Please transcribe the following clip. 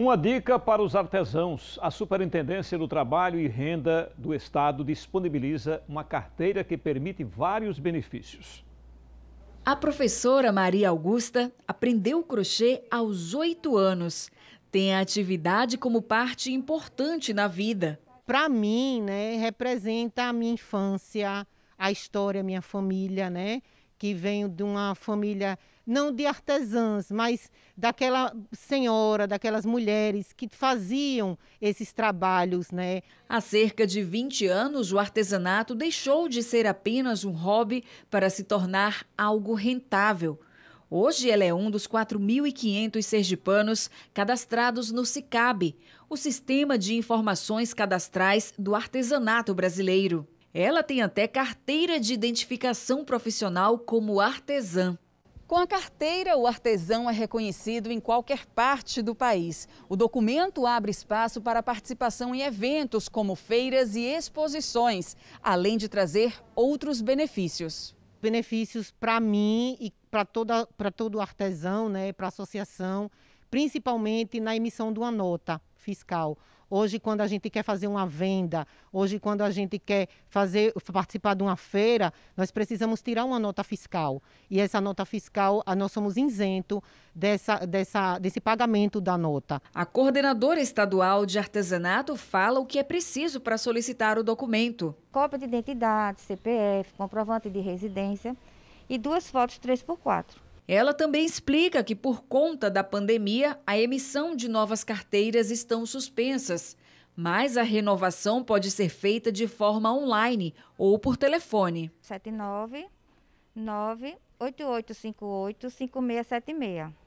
Uma dica para os artesãos: a Superintendência do Trabalho e Renda do Estado disponibiliza uma carteira que permite vários benefícios. A professora Maria Augusta aprendeu crochê aos oito anos. Tem a atividade como parte importante na vida. Para mim, né, representa a minha infância, a história, minha família, né? que venho de uma família não de artesãs, mas daquela senhora, daquelas mulheres que faziam esses trabalhos, né? Há cerca de 20 anos, o artesanato deixou de ser apenas um hobby para se tornar algo rentável. Hoje ela é um dos 4.500 sergipanos cadastrados no SICAB, o Sistema de Informações Cadastrais do Artesanato Brasileiro. Ela tem até carteira de identificação profissional como artesã. Com a carteira, o artesão é reconhecido em qualquer parte do país. O documento abre espaço para participação em eventos como feiras e exposições, além de trazer outros benefícios. Benefícios para mim e para todo artesão, né, para a associação, principalmente na emissão de uma nota fiscal hoje quando a gente quer fazer uma venda, hoje quando a gente quer fazer participar de uma feira, nós precisamos tirar uma nota fiscal. E essa nota fiscal, ah, nós somos isento dessa, dessa, desse pagamento da nota. A coordenadora estadual de artesanato fala o que é preciso para solicitar o documento. Cópia de identidade, CPF, comprovante de residência e duas fotos 3x4. Ela também explica que, por conta da pandemia, a emissão de novas carteiras estão suspensas, mas a renovação pode ser feita de forma online ou por telefone. 5676.